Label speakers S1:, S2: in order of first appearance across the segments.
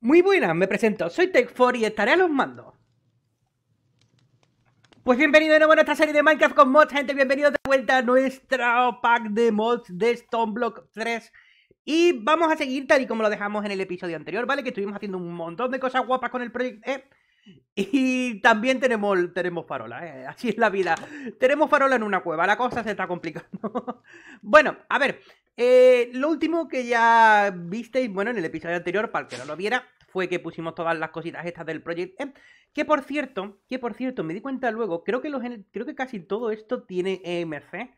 S1: Muy buenas, me presento, soy Tech4 y estaré a los mandos. Pues bienvenido de nuevo a nuestra serie de Minecraft con mods, gente, bienvenidos de vuelta a nuestro pack de mods de Stoneblock 3. Y vamos a seguir tal y como lo dejamos en el episodio anterior, ¿vale? Que estuvimos haciendo un montón de cosas guapas con el proyecto. ¿eh? Y también tenemos, tenemos farola, ¿eh? así es la vida. Tenemos farola en una cueva, la cosa se está complicando. bueno, a ver, eh, lo último que ya visteis, bueno, en el episodio anterior, para el que no lo viera, fue que pusimos todas las cositas estas del Project M. Que por cierto, que por cierto, me di cuenta luego, creo que, los, creo que casi todo esto tiene EMC.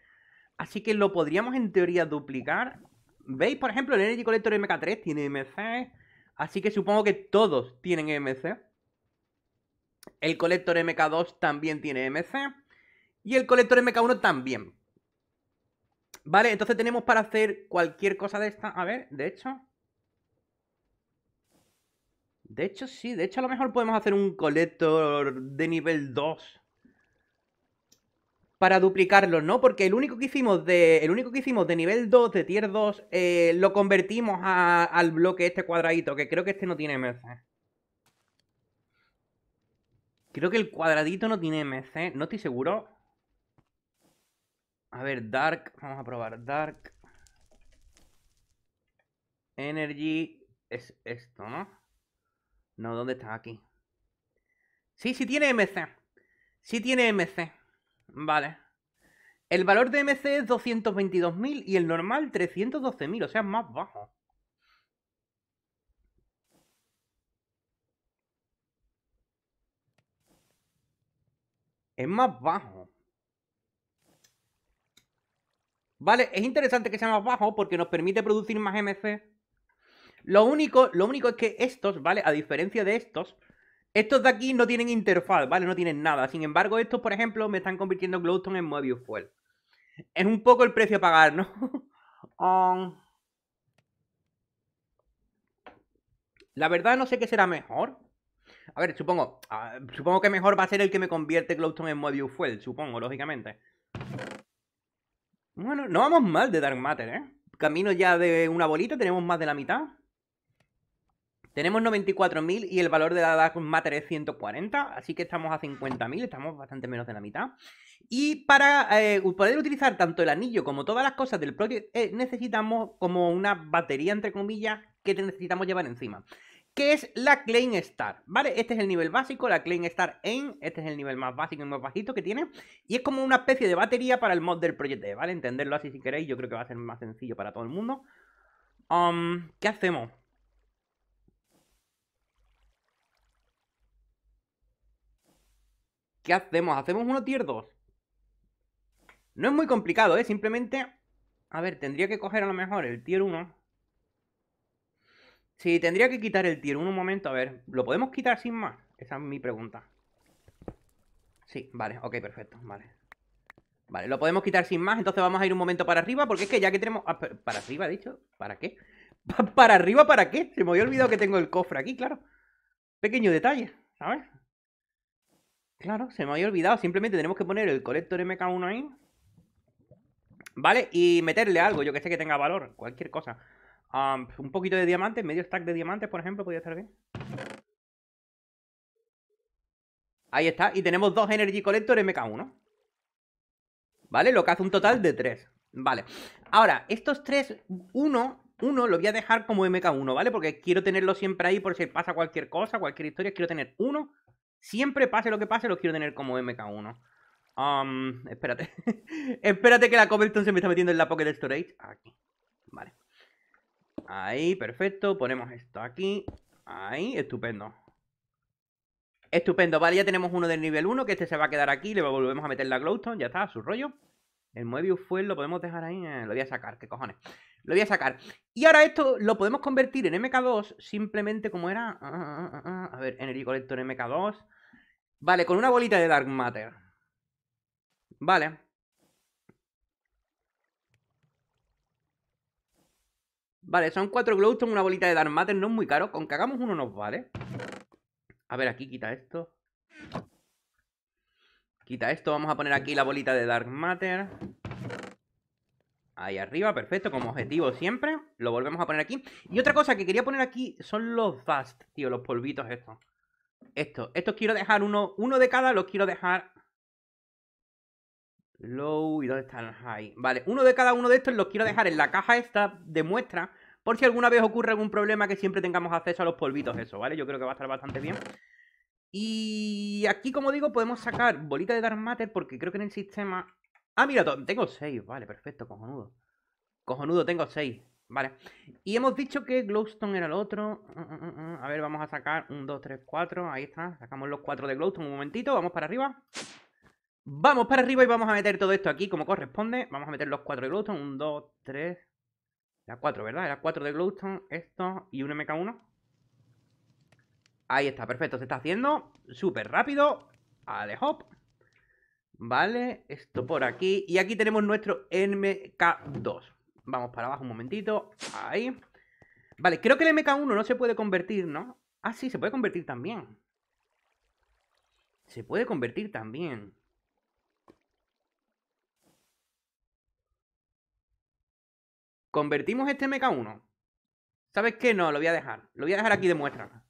S1: Así que lo podríamos en teoría duplicar. ¿Veis? Por ejemplo, el Energy Collector MK3 tiene EMC. Así que supongo que todos tienen EMC. El Collector MK2 también tiene EMC. Y el Collector MK1 también. Vale, entonces tenemos para hacer cualquier cosa de esta. A ver, de hecho. De hecho, sí. De hecho, a lo mejor podemos hacer un colector de nivel 2. Para duplicarlo, ¿no? Porque el único que hicimos de. El único que hicimos de nivel 2, de tier 2, eh, lo convertimos al bloque este cuadradito, que creo que este no tiene MC Creo que el cuadradito no tiene MC, no estoy seguro. A ver, Dark. Vamos a probar Dark. Energy es esto, ¿no? No, ¿dónde está? Aquí. Sí, sí tiene MC. Sí tiene MC. Vale. El valor de MC es 222.000 y el normal 312.000, o sea, es más bajo. Es más bajo. ¿Vale? Es interesante que sea más bajo porque nos permite producir más MC. Lo único, lo único es que estos, ¿vale? A diferencia de estos, estos de aquí no tienen interfaz, ¿vale? No tienen nada. Sin embargo, estos, por ejemplo, me están convirtiendo Glowstone en Mobius Fuel. Es un poco el precio a pagar, ¿no? Um, la verdad no sé qué será mejor. A ver, supongo, ah, supongo que mejor va a ser el que me convierte Glowstone en Mobius Fuel, supongo, lógicamente. Bueno, no vamos mal de Dark Matter, ¿eh? Camino ya de una bolita, tenemos más de la mitad. Tenemos 94.000 y el valor de la Dark Matter es 140, así que estamos a 50.000, estamos bastante menos de la mitad. Y para eh, poder utilizar tanto el anillo como todas las cosas del Project eh, necesitamos como una batería, entre comillas, que necesitamos llevar encima. Que es la Claim Star? ¿Vale? Este es el nivel básico, la Claim Star AIM. Este es el nivel más básico y más bajito que tiene. Y es como una especie de batería para el mod del Proyecto ¿vale? Entenderlo así si queréis, yo creo que va a ser más sencillo para todo el mundo. Um, ¿Qué hacemos? ¿Qué hacemos? ¿Hacemos uno tier 2? No es muy complicado, ¿eh? Simplemente... A ver, tendría que coger a lo mejor el tier 1... Sí, tendría que quitar el tier 1 un momento, a ver, ¿lo podemos quitar sin más? Esa es mi pregunta. Sí, vale, ok, perfecto, vale. Vale, lo podemos quitar sin más, entonces vamos a ir un momento para arriba, porque es que ya que tenemos... Ah, ¿Para arriba, he dicho? ¿Para qué? ¿Para arriba para qué? Se me había olvidado que tengo el cofre aquí, claro. Pequeño detalle, ¿sabes? Claro, se me había olvidado. Simplemente tenemos que poner el colector MK1 ahí. ¿Vale? Y meterle algo, yo que sé que tenga valor, cualquier cosa un poquito de diamantes, medio stack de diamantes, por ejemplo, podría estar bien. Ahí está. Y tenemos dos Energy Collector MK1. ¿Vale? Lo que hace un total de tres. Vale. Ahora, estos tres, uno, uno lo voy a dejar como MK1, ¿vale? Porque quiero tenerlo siempre ahí por si pasa cualquier cosa, cualquier historia. Quiero tener uno. Siempre pase lo que pase, lo quiero tener como MK1. espérate. espérate que la Cobblestone se me está metiendo en la Pocket Storage. Aquí. Vale. Ahí, perfecto. Ponemos esto aquí. Ahí, estupendo. Estupendo, vale, ya tenemos uno del nivel 1 Que este se va a quedar aquí, le volvemos a meter la glowstone Ya está, su rollo El Moebius Fuel lo podemos dejar ahí, eh, lo voy a sacar ¿Qué cojones? Lo voy a sacar Y ahora esto lo podemos convertir en MK2 Simplemente como era ah, ah, ah, A ver, Energy Collector MK2 Vale, con una bolita de Dark Matter Vale Vale, son cuatro glowstones, una bolita de Dark Matter, no es muy caro. Con que hagamos uno nos vale. A ver, aquí quita esto. Quita esto, vamos a poner aquí la bolita de Dark Matter. Ahí arriba, perfecto, como objetivo siempre. Lo volvemos a poner aquí. Y otra cosa que quería poner aquí son los dust, tío, los polvitos estos. Esto. estos quiero dejar uno, uno de cada, los quiero dejar Low y dónde están el high. Vale, uno de cada uno de estos los quiero dejar en la caja esta de muestra. Por si alguna vez ocurre algún problema que siempre tengamos acceso a los polvitos, eso, ¿vale? Yo creo que va a estar bastante bien. Y aquí, como digo, podemos sacar bolitas de Dark Matter porque creo que en el sistema... Ah, mira, tengo seis, vale, perfecto, cojonudo. Cojonudo, tengo seis, vale. Y hemos dicho que Glowstone era el otro. Mm, mm, mm, a ver, vamos a sacar un dos, tres, cuatro ahí está. Sacamos los cuatro de Glowstone un momentito, vamos para arriba. Vamos para arriba y vamos a meter todo esto aquí como corresponde. Vamos a meter los cuatro de Glowstone. Un, dos, tres... Las cuatro, ¿verdad? Las cuatro de Glowstone, esto y un MK1. Ahí está, perfecto. Se está haciendo súper rápido. Ale hop. Vale, esto por aquí. Y aquí tenemos nuestro MK2. Vamos para abajo un momentito. Ahí. Vale, creo que el MK1 no se puede convertir, ¿no? Ah, sí, se puede convertir también. Se puede convertir también. ¿Convertimos este MK1? ¿Sabes qué? No, lo voy a dejar. Lo voy a dejar aquí de muestra.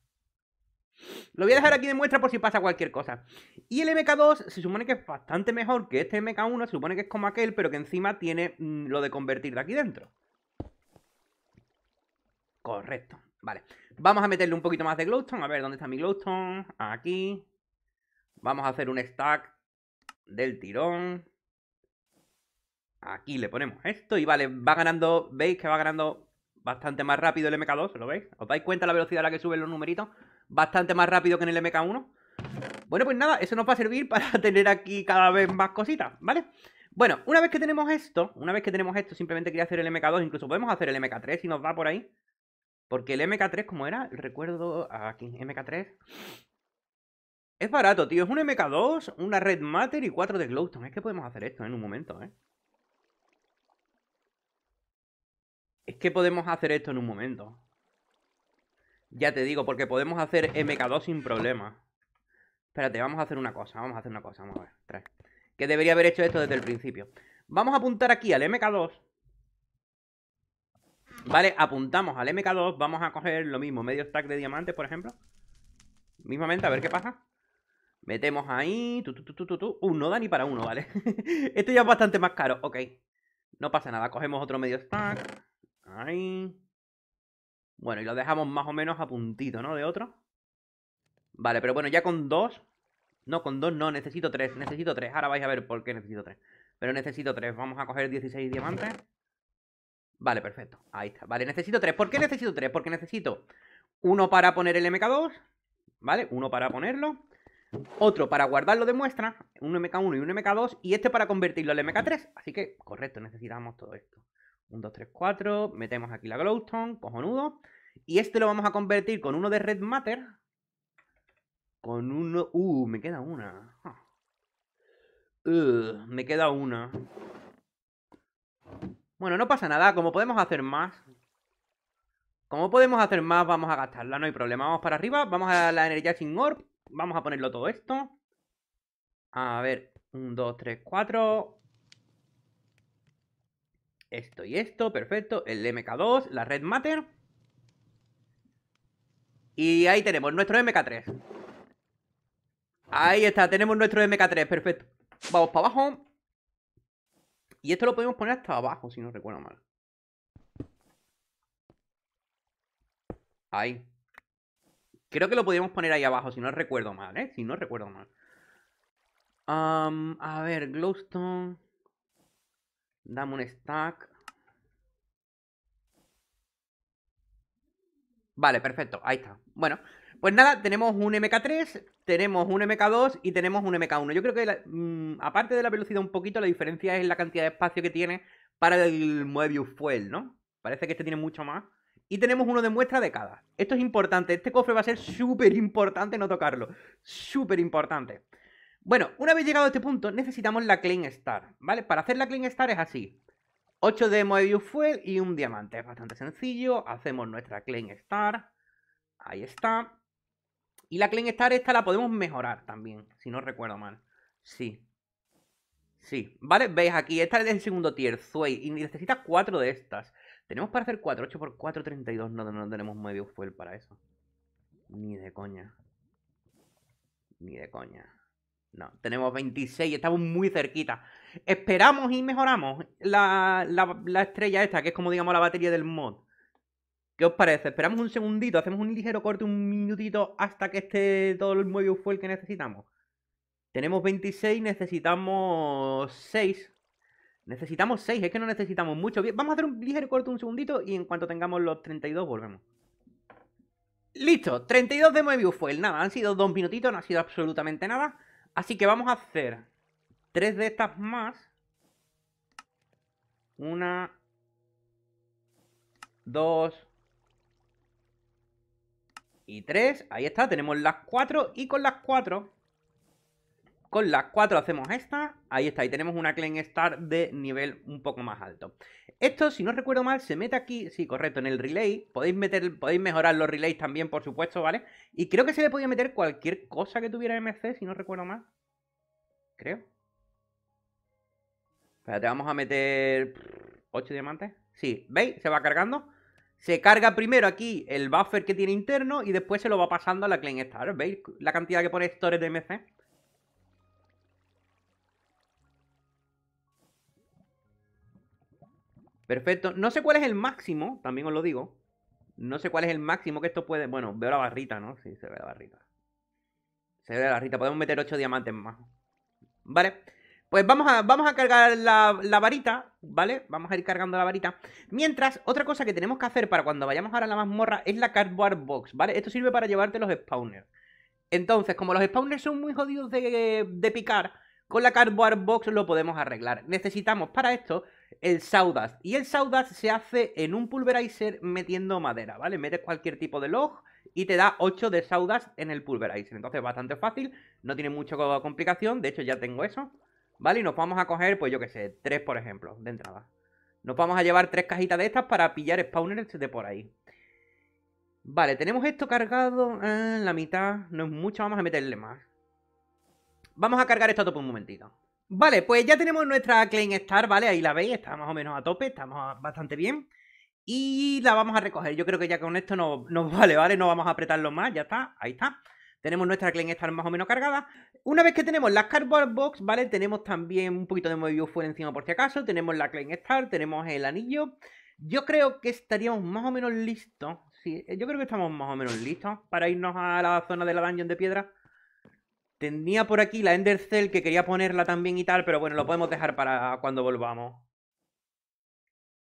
S1: Lo voy a dejar aquí de muestra por si pasa cualquier cosa. Y el MK2 se supone que es bastante mejor que este MK1. Se supone que es como aquel, pero que encima tiene mm, lo de convertir de aquí dentro. Correcto. Vale. Vamos a meterle un poquito más de glowstone. A ver, ¿dónde está mi glowstone? Aquí. Vamos a hacer un stack del tirón. Aquí le ponemos esto y vale, va ganando, veis que va ganando bastante más rápido el MK2, ¿lo veis? ¿Os dais cuenta la velocidad a la que suben los numeritos? Bastante más rápido que en el MK1. Bueno, pues nada, eso nos va a servir para tener aquí cada vez más cositas, ¿vale? Bueno, una vez que tenemos esto, una vez que tenemos esto, simplemente quería hacer el MK2, incluso podemos hacer el MK3 si nos va por ahí. Porque el MK3, ¿cómo era, recuerdo aquí, MK3... Es barato, tío. Es un MK2, una Red Matter y cuatro de Glowstone. Es que podemos hacer esto en un momento, ¿eh? Es que podemos hacer esto en un momento. Ya te digo, porque podemos hacer MK2 sin problema. Espérate, vamos a hacer una cosa, vamos a hacer una cosa, vamos a ver. Que debería haber hecho esto desde el principio. Vamos a apuntar aquí al MK2. Vale, apuntamos al MK2, vamos a coger lo mismo, medio stack de diamantes, por ejemplo. Mismamente, a ver qué pasa. Metemos ahí, tu, Uh, no da ni para uno, ¿vale? esto ya es bastante más caro, ok. No pasa nada, cogemos otro medio stack. Ahí. Bueno, y lo dejamos más o menos a puntito, ¿no? De otro. Vale, pero bueno, ya con dos... No, con dos no, necesito tres, necesito tres. Ahora vais a ver por qué necesito tres. Pero necesito tres. Vamos a coger 16 diamantes. Vale, perfecto. Ahí está. Vale, necesito tres. ¿Por qué necesito tres? Porque necesito uno para poner el MK2. ¿Vale? Uno para ponerlo. Otro para guardarlo de muestra. Un MK1 y un MK2. Y este para convertirlo al MK3. Así que, correcto, necesitamos todo esto. 1, 2, 3, 4. Metemos aquí la glowstone, cojonudo. Y este lo vamos a convertir con uno de red matter. Con uno... Uh, me queda una. Uh, me queda una. Bueno, no pasa nada. Como podemos hacer más... Como podemos hacer más, vamos a gastarla, no hay problema. Vamos para arriba, vamos a la energía sin orb. Vamos a ponerlo todo esto. A ver, 1, 2, 3, 4. Esto y esto, perfecto. El MK2, la red Matter. Y ahí tenemos nuestro MK3. Ahí está, tenemos nuestro MK3, perfecto. Vamos para abajo. Y esto lo podemos poner hasta abajo, si no recuerdo mal. Ahí. Creo que lo podíamos poner ahí abajo, si no recuerdo mal, ¿eh? Si no recuerdo mal. a ver, glowstone dame un stack. Vale, perfecto, ahí está. Bueno, pues nada, tenemos un MK3, tenemos un MK2 y tenemos un MK1. Yo creo que, mm, aparte de la velocidad un poquito, la diferencia es la cantidad de espacio que tiene para el Moebius Fuel, ¿no? Parece que este tiene mucho más. Y tenemos uno de muestra de cada. Esto es importante, este cofre va a ser súper importante no tocarlo. Súper importante. Bueno, una vez llegado a este punto, necesitamos la Clean Star, ¿vale? Para hacer la Clean Star es así. 8 de Moebius Fuel y un diamante. Es bastante sencillo. Hacemos nuestra Clean Star. Ahí está. Y la Clean Star esta la podemos mejorar también, si no recuerdo mal. Sí. Sí, ¿vale? Veis aquí, esta es del segundo tier, Zuey y necesita 4 de estas. Tenemos para hacer 4, 8 por 4, 32. No, no tenemos Moebius Fuel para eso. Ni de coña. Ni de coña. No, tenemos 26, estamos muy cerquita. Esperamos y mejoramos la, estrella esta, que es como digamos la batería del mod. ¿Qué os parece? Esperamos un segundito, hacemos un ligero corte, un minutito, hasta que esté todo el fue fuel que necesitamos. Tenemos 26, necesitamos 6. Necesitamos 6, es que no necesitamos mucho. Bien, vamos a hacer un ligero corte un segundito y en cuanto tengamos los 32 volvemos. Listo, 32 de Moebius Fuel, nada, han sido dos minutitos, no ha sido absolutamente nada. Así que vamos a hacer tres de estas más. Una, dos y tres. Ahí está, tenemos las cuatro y con las cuatro... Con las cuatro hacemos esta. Ahí está, y tenemos una Clan Star de nivel un poco más alto. Esto, si no recuerdo mal, se mete aquí, sí, correcto, en el relay. Podéis meter, podéis mejorar los relays también, por supuesto, ¿vale? Y creo que se le podía meter cualquier cosa que tuviera MC, si no recuerdo mal. Creo. Espérate, vamos a meter 8 diamantes. Sí, ¿veis? Se va cargando. Se carga primero aquí el buffer que tiene interno y después se lo va pasando a la Clean Star. ¿Veis la cantidad que pone Stores de MC? Perfecto. No sé cuál es el máximo, también os lo digo. No sé cuál es el máximo que esto puede... Bueno, veo la barrita, ¿no? Sí, se ve la barrita. Se ve la barrita. Podemos meter 8 diamantes más. Vale. Pues vamos a, vamos a cargar la, varita, ¿vale? Vamos a ir cargando la varita. Mientras, otra cosa que tenemos que hacer para cuando vayamos ahora a la mazmorra es la cardboard box, ¿vale? Esto sirve para llevarte los spawners. Entonces, como los spawners son muy jodidos de, de picar, con la cardboard box lo podemos arreglar. Necesitamos para esto el saudas, Y el saudas se hace en un pulverizer metiendo madera, ¿vale? Metes cualquier tipo de log y te da 8 de saudas en el pulverizer. Entonces, bastante fácil, no tiene mucha complicación. De hecho, ya tengo eso, ¿vale? Y nos vamos a coger, pues yo qué sé, 3 por ejemplo, de entrada. Nos vamos a llevar 3 cajitas de estas para pillar spawners de por ahí. Vale, tenemos esto cargado en ah, la mitad. No es mucho, vamos a meterle más. Vamos a cargar esto todo un momentito. Vale, pues ya tenemos nuestra Claim Star, ¿vale? Ahí la veis, está más o menos a tope, estamos bastante bien. Y la vamos a recoger. Yo creo que ya con esto nos, vale, ¿vale? No vamos a apretarlo más, ya está, ahí está. Tenemos nuestra Claim Star más o menos cargada. Una vez que tenemos las Cardboard Box, ¿vale? Tenemos también un poquito de movimiento fuera encima por si acaso. Tenemos la Claim Star, tenemos el anillo. Yo creo que estaríamos más o menos listos. Sí, yo creo que estamos más o menos listos para irnos a la zona de la dungeon de piedra Tenía por aquí la Ender Cell que quería ponerla también y tal, pero bueno, lo podemos dejar para cuando volvamos.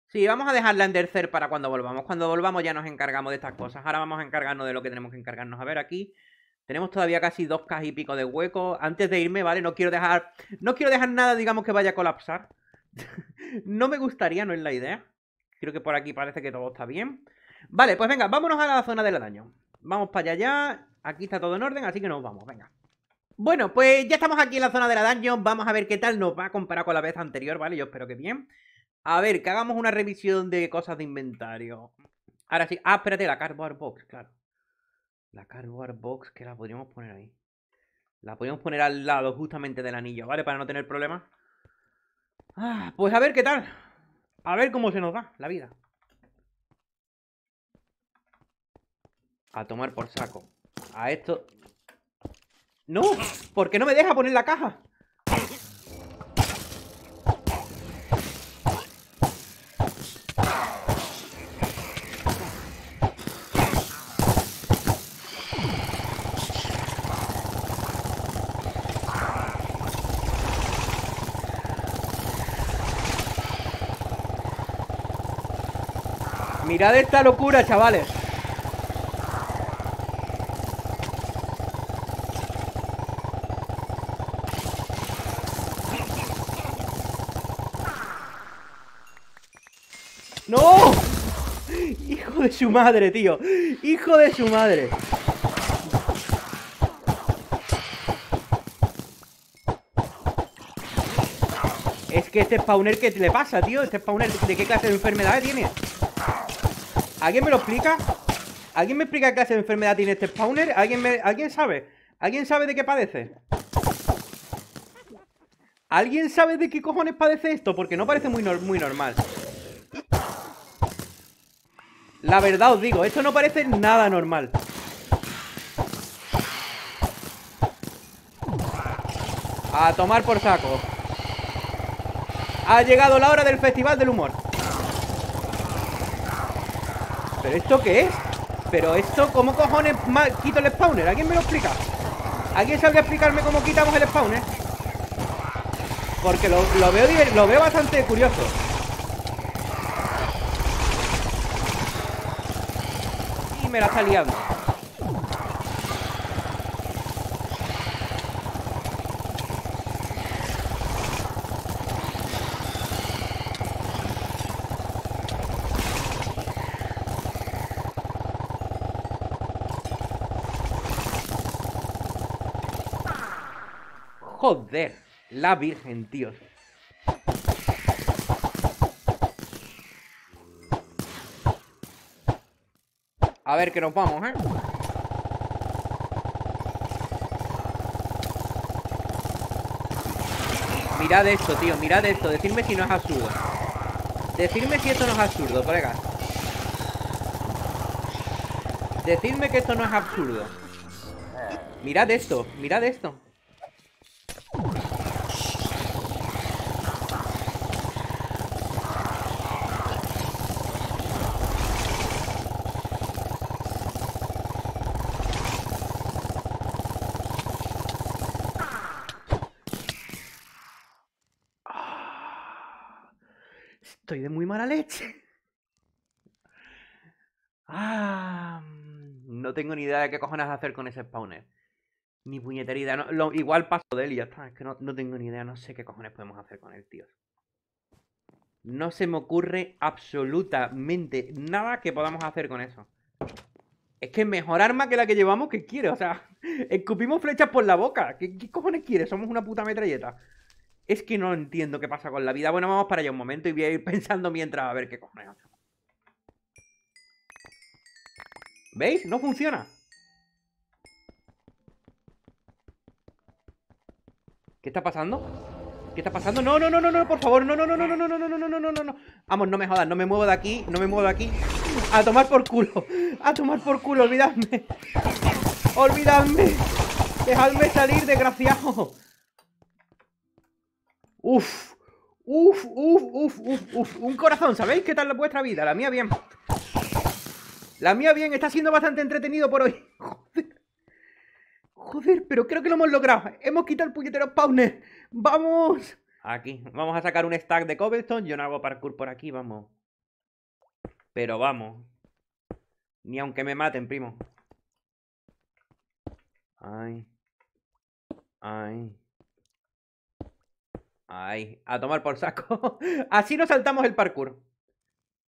S1: Sí, vamos a dejar la Ender Cell para cuando volvamos. Cuando volvamos ya nos encargamos de estas cosas. Ahora vamos a encargarnos de lo que tenemos que encargarnos. A ver aquí. Tenemos todavía casi dos cajas y pico de hueco. Antes de irme, ¿vale? No quiero dejar. No quiero dejar nada, digamos, que vaya a colapsar. no me gustaría, no es la idea. Creo que por aquí parece que todo está bien. Vale, pues venga, vámonos a la zona del daño. Vamos para allá. Aquí está todo en orden, así que nos vamos, venga. Bueno, pues ya estamos aquí en la zona de la dungeon. Vamos a ver qué tal nos va a comparar con la vez anterior, ¿vale? Yo espero que bien. A ver, que hagamos una revisión de cosas de inventario. Ahora sí. Ah, espérate, la cardboard box, claro. La cardboard box que la podríamos poner ahí. La podríamos poner al lado justamente del anillo, ¿vale? Para no tener problemas. Ah, pues a ver qué tal. A ver cómo se nos va la vida. A tomar por saco. A esto ¡No! ¿Por qué no me deja poner la caja? Mirad esta locura, chavales. su madre, tío. Hijo de su madre. Es que este spawner, ¿qué le pasa, tío? Este spawner, ¿de qué clase de enfermedad tiene? ¿Alguien me lo explica? ¿Alguien me explica qué clase de enfermedad tiene este spawner? ¿Alguien, me... ¿Alguien sabe? ¿Alguien sabe de qué padece? ¿Alguien sabe de qué cojones padece esto? Porque no parece muy, muy normal. La verdad os digo, esto no parece nada normal A tomar por saco Ha llegado la hora del Festival del Humor ¿Pero esto qué es? ¿Pero esto cómo cojones quito el spawner? ¿Alguien me lo explica? ¿Alguien sabe explicarme cómo quitamos el spawner? Porque lo veo, lo veo bastante curioso me la está liando. Joder, la Virgen, tío. A ver que nos vamos, ¿eh? Mirad esto, tío, mirad esto Decidme si no es absurdo Decidme si esto no es absurdo, colega Decidme que esto no es absurdo Mirad esto, mirad esto qué cojones hacer con ese spawner. Ni puñetera igual paso de él y ya está. Es que no, tengo ni idea. No sé qué cojones podemos hacer con él, tío. No se me ocurre absolutamente nada que podamos hacer con eso. Es que mejor arma que la que llevamos, ¿qué quiere? O sea, escupimos flechas por la boca. ¿Qué, cojones quiere? Somos una puta metralleta. Es que no entiendo qué pasa con la vida. Bueno, vamos para allá un momento y voy a ir pensando mientras a ver qué cojones hacemos. ¿Veis? No funciona. ¿Qué está pasando? ¿Qué está pasando? No, no, no, no, no, por favor, no, no, no, no, no, no, no, no, no, no, no, no, no. Vamos, no me jodas, no me muevo de aquí, no me muevo de aquí. A tomar por culo, a tomar por culo, olvidadme. Olvidadme. Dejadme salir, desgraciado. Uf, uf, uf, uf, uf, uf. Un corazón, ¿sabéis qué tal la vuestra vida? La mía bien. La mía bien, está siendo bastante entretenido por hoy. Joder, pero creo que lo hemos logrado. Hemos quitado el puñetero spawner. ¡Vamos! Aquí. Vamos a sacar un stack de cobblestone. Yo no hago parkour por aquí, vamos. Pero vamos. Ni aunque me maten, primo. Ay. Ay. Ay. A tomar por saco. Así nos saltamos el parkour.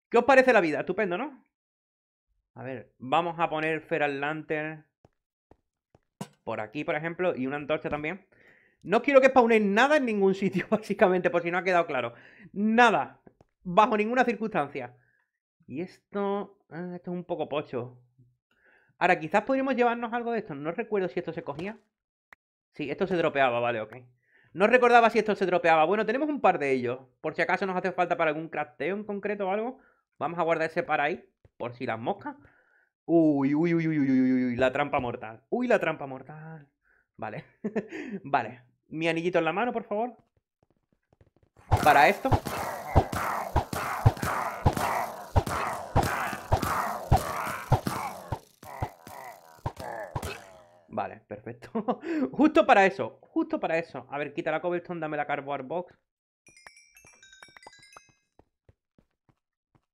S1: ¿Qué os parece la vida? Estupendo, ¿no? A ver, vamos a poner Feral Lantern por aquí, por ejemplo, y una antorcha también. No quiero que spawnéis nada en ningún sitio, básicamente, por si no ha quedado claro. Nada, bajo ninguna circunstancia. Y esto, ah, esto es un poco pocho. Ahora, quizás podríamos llevarnos algo de esto. No recuerdo si esto se cogía. Sí, esto se dropeaba, vale, ok. No recordaba si esto se dropeaba. Bueno, tenemos un par de ellos. Por si acaso nos hace falta para algún crafteo en concreto o algo. Vamos a guardar ese para ahí, por si las moscas. Uy, uy, uy, uy, uy, uy, la trampa mortal. Uy, la trampa mortal. Vale. vale. Mi anillito en la mano, por favor. Para esto. Vale, perfecto. justo para eso, justo para eso. A ver, quita la cobblestone, dame la cardboard box.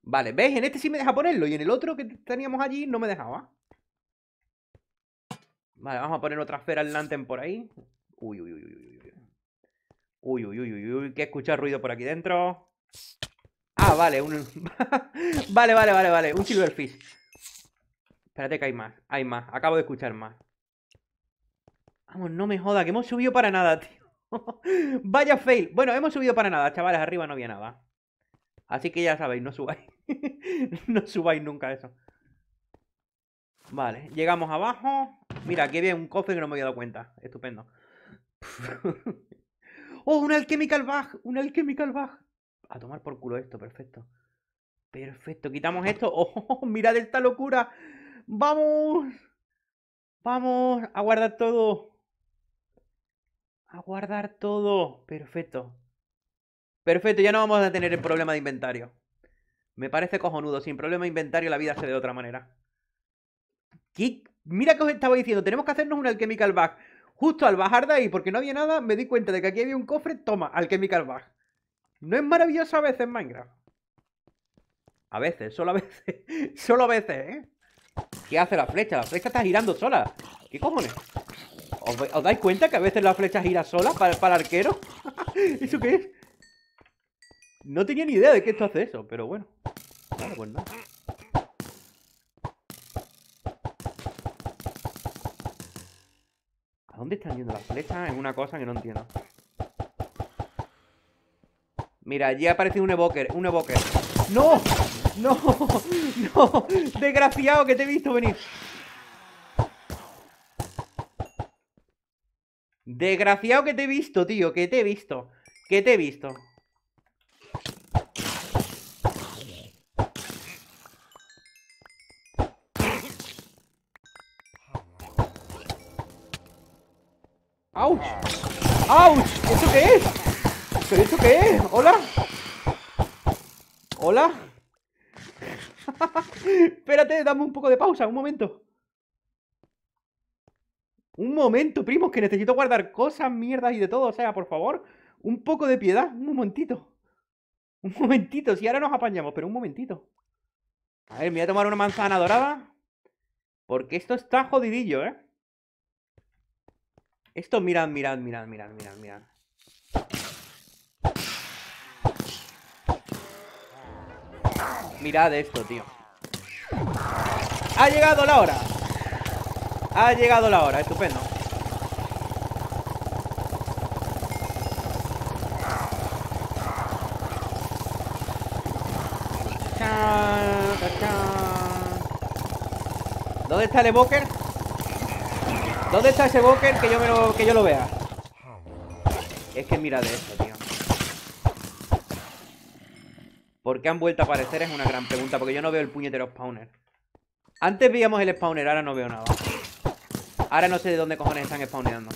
S1: Vale, ¿ves? En este sí me deja ponerlo y en el otro que teníamos allí no me dejaba. Vale, vamos a poner otra esfera al lantern por ahí. Uy, uy, uy, uy, uy, uy. Uy, uy, uy, uy, que escuchar ruido por aquí dentro. Ah, vale, un... vale, vale, vale, vale, un silverfish. Espérate que hay más, hay más, acabo de escuchar más. Vamos, no me joda, que hemos subido para nada, tío. Vaya fail. Bueno, hemos subido para nada, chavales, arriba no había nada. Así que ya sabéis, no subáis. no subáis nunca eso. Vale, llegamos abajo. Mira, aquí había un cofre que no me había dado cuenta. Estupendo. ¡Oh, un Alchemical Bag! ¡Un Alchemical Bag! A tomar por culo esto, perfecto. Perfecto, quitamos esto. ¡Oh, mirad esta locura! ¡Vamos! ¡Vamos! A guardar todo. A guardar todo. Perfecto. Perfecto, ya no vamos a tener el problema de inventario. Me parece cojonudo. Sin problema de inventario la vida se de otra manera. ¿Qué mira que os estaba diciendo, tenemos que hacernos un alchemical bag. Justo al bajar de ahí, porque no había nada, me di cuenta de que aquí había un cofre, toma, alchemical bag. ¿No es maravilloso a veces Minecraft? A veces, solo a veces, solo a veces, ¿eh? ¿Qué hace la flecha? La flecha está girando sola. ¿Qué cojones? ¿Os, dais cuenta que a veces la flecha gira sola para, para el arquero? ¿Eso qué es? No tenía ni idea de que esto hace eso, pero bueno. Pues dónde están yendo las flechas? Es una cosa que no entiendo. Mira, allí aparece un evoker, un evoker. ¡No! ¡No! ¡No! ¡Desgraciado que te he visto venir! Desgraciado que te he visto, tío, que te he visto. Que te he visto. qué? ¿Hola? ¿Hola? Espérate, dame un poco de pausa, un momento. Un momento, primo que necesito guardar cosas, mierdas y de todo. O sea, por favor, un poco de piedad, un momentito. Un momentito, si ahora nos apañamos, pero un momentito. A ver, me voy a tomar una manzana dorada. Porque esto está jodidillo, ¿eh? Esto, mirad, mirad, mirad, mirad, mirad, mirad. Mirad esto, tío. Ha llegado la hora. Ha llegado la hora, estupendo. ¿Dónde está el evoker? ¿Dónde está ese evoker que yo me lo, que yo lo vea? Es que mira de esto, tío. ¿Por qué han vuelto a aparecer? Es una gran pregunta, porque yo no veo el puñetero spawner. Antes veíamos el spawner, ahora no veo nada. Ahora no sé de dónde cojones están spawneando.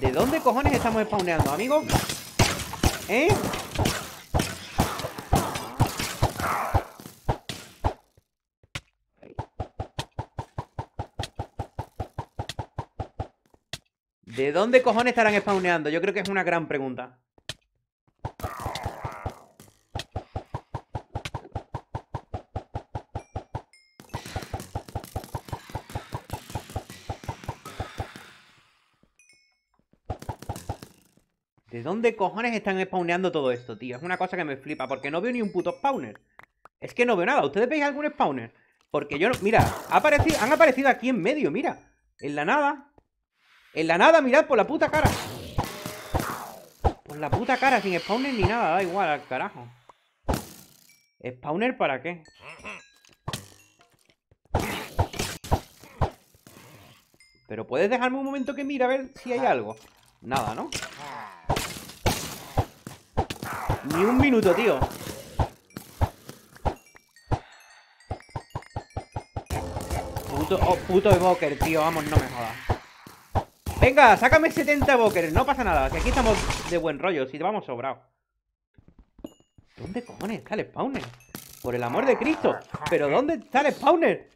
S1: ¿De dónde cojones estamos spawneando, amigo? ¿Eh? ¿De dónde cojones estarán spawneando? Yo creo que es una gran pregunta. dónde cojones están spawneando todo esto, tío? Es una cosa que me flipa, porque no veo ni un puto spawner. Es que no veo nada. ¿Ustedes veis algún spawner? Porque yo no... Mira, han aparecido aquí en medio, mira. En la nada. En la nada, mirad, por la puta cara. Por la puta cara, sin spawner ni nada. Da igual, al carajo. ¿Spawner para qué? Pero puedes dejarme un momento que mira a ver si hay algo. Nada, ¿no? Ni un minuto, tío. Puto, oh, puto evoker, tío. Vamos, no me jodas. Venga, sácame 70 evokers. No pasa nada, que aquí estamos de buen rollo. Si te vamos sobrado. ¿Dónde cojones está el spawner? Por el amor de Cristo. ¿Pero dónde está el spawner?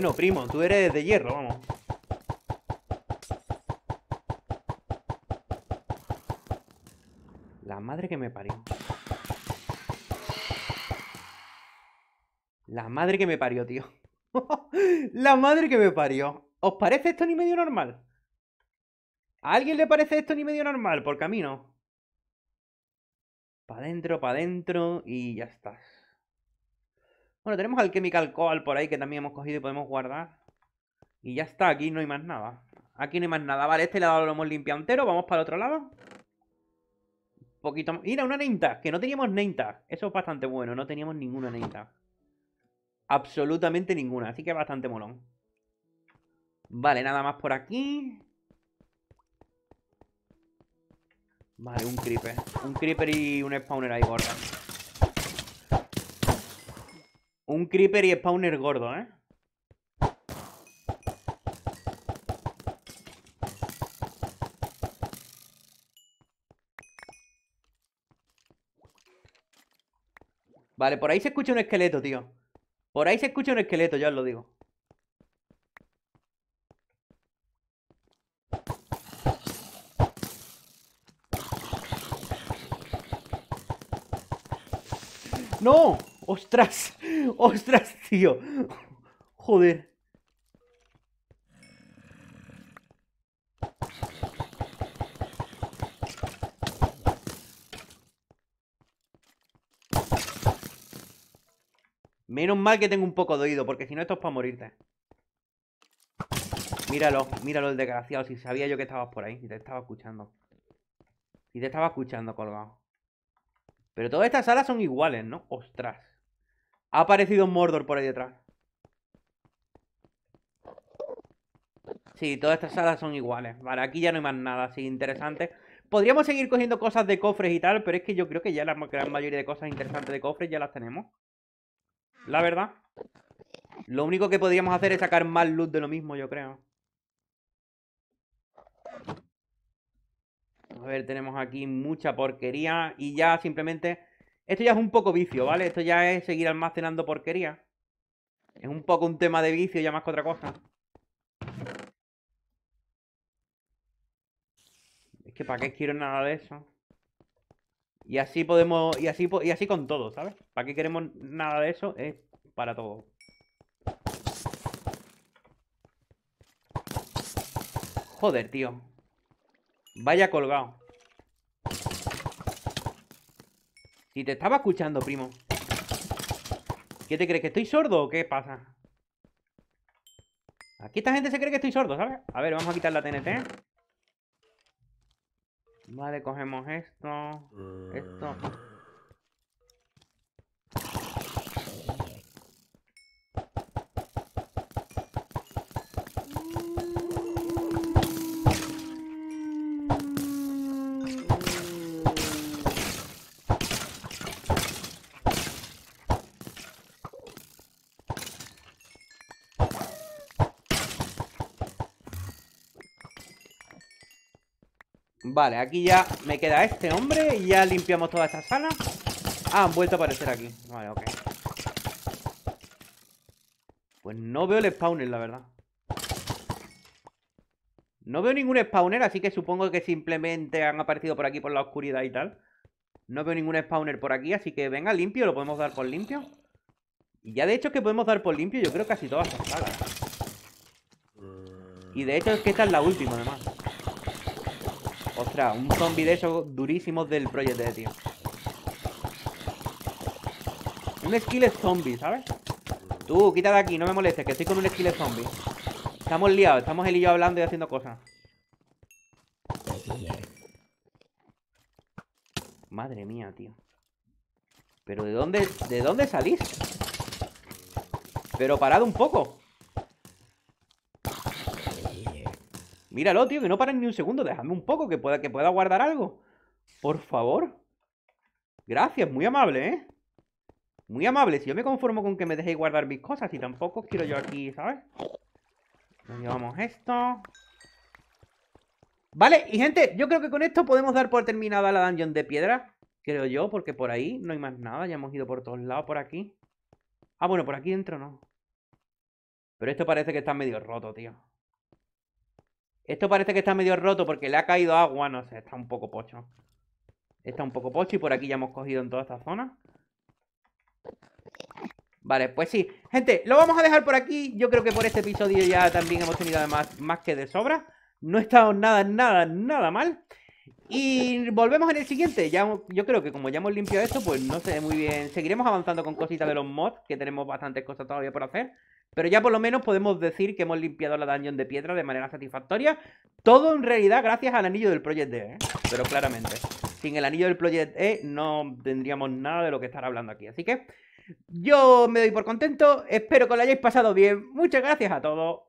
S1: Bueno, primo, tú eres de hierro, vamos. La madre que me parió. La madre que me parió, tío. la madre que me parió. ¿Os parece esto ni medio normal? ¿A alguien le parece esto ni medio normal? Por camino. Pa' dentro, pa' dentro y ya estás. Bueno, tenemos al Chemical Coal por ahí que también hemos cogido y podemos guardar. Y ya está, aquí no hay más nada. Aquí no hay más nada. Vale, este lado lo hemos limpiado entero. Vamos para el otro lado. Un poquito más. Mira, una neinta. Que no teníamos neinta. Eso es bastante bueno. No teníamos ninguna neinta. Absolutamente ninguna. Así que bastante molón. Vale, nada más por aquí. Vale, un creeper. Un creeper y un spawner ahí, gorda. Un creeper y spawner gordo, ¿eh? Vale, por ahí se escucha un esqueleto, tío. Por ahí se escucha un esqueleto, ya os lo digo. ¡No! ¡Ostras! ¡Ostras, tío! Joder. Menos mal que tengo un poco de oído, porque si no esto es para morirte. Míralo, míralo el desgraciado, si sabía yo que estabas por ahí, Y te estaba escuchando. Y te estaba escuchando, colgado. Pero todas estas salas son iguales, ¿no? Ostras. Ha aparecido un Mordor por ahí detrás. Sí, todas estas salas son iguales. Vale, aquí ya no hay más nada así interesante. Podríamos seguir cogiendo cosas de cofres y tal, pero es que yo creo que ya la gran mayoría de cosas interesantes de cofres ya las tenemos. La verdad. Lo único que podríamos hacer es sacar más luz de lo mismo, yo creo. A ver, tenemos aquí mucha porquería y ya simplemente esto ya es un poco vicio, ¿vale? Esto ya es seguir almacenando porquería. Es un poco un tema de vicio ya más que otra cosa. Es que para qué quiero nada de eso. Y así podemos. Y así, y así con todo, ¿sabes? ¿Para qué queremos nada de eso? Es para todo. Joder, tío. Vaya colgado. Si te estaba escuchando, primo. ¿Qué te crees? ¿Que estoy sordo o qué pasa? Aquí esta gente se cree que estoy sordo, ¿sabes? A ver, vamos a quitar la TNT. Vale, cogemos esto. Esto. Vale, aquí ya me queda este hombre y ya limpiamos toda esta sala. Ah, han vuelto a aparecer aquí. Vale, ok. Pues no veo el spawner, la verdad. No veo ningún spawner, así que supongo que simplemente han aparecido por aquí por la oscuridad y tal. No veo ningún spawner por aquí, así que venga, limpio, lo podemos dar por limpio. Y ya de hecho es que podemos dar por limpio, yo creo casi todas estas salas. Y de hecho es que esta es la última, además. Ostras, un zombie de esos durísimos del Project de tío. Un skill zombie, ¿sabes? Tú, quita de aquí, no me molestes, que estoy con un skill zombie. Estamos liados, estamos él y yo hablando y haciendo cosas. Madre mía, tío. ¿Pero de dónde, de dónde salís? Pero parad un poco. Míralo, tío, que no paren ni un segundo. Déjame un poco, que pueda, que pueda guardar algo. Por favor. Gracias, muy amable, ¿eh? Muy amable. Si yo me conformo con que me dejéis guardar mis cosas y tampoco quiero yo aquí, ¿sabes? Nos llevamos esto. Vale, y gente, yo creo que con esto podemos dar por terminada la dungeon de piedra. Creo yo, porque por ahí no hay más nada. Ya hemos ido por todos lados, por aquí. Ah, bueno, por aquí dentro no. Pero esto parece que está medio roto, tío. Esto parece que está medio roto porque le ha caído agua, no sé, está un poco pocho. Está un poco pocho y por aquí ya hemos cogido en toda esta zona. Vale, pues sí. Gente, lo vamos a dejar por aquí. Yo creo que por este episodio ya también hemos tenido además más que de sobra. No he estado nada, nada, nada mal. Y volvemos en el siguiente. Ya, yo creo que como ya hemos limpiado esto, pues no sé muy bien. Seguiremos avanzando con cositas de los mods, que tenemos bastantes cosas todavía por hacer. Pero ya por lo menos podemos decir que hemos limpiado la dungeon de piedra de manera satisfactoria. Todo en realidad gracias al anillo del Project E. Pero claramente, sin el anillo del Project E no tendríamos nada de lo que estar hablando aquí. Así que yo me doy por contento, espero que lo hayáis pasado bien. Muchas gracias a todos.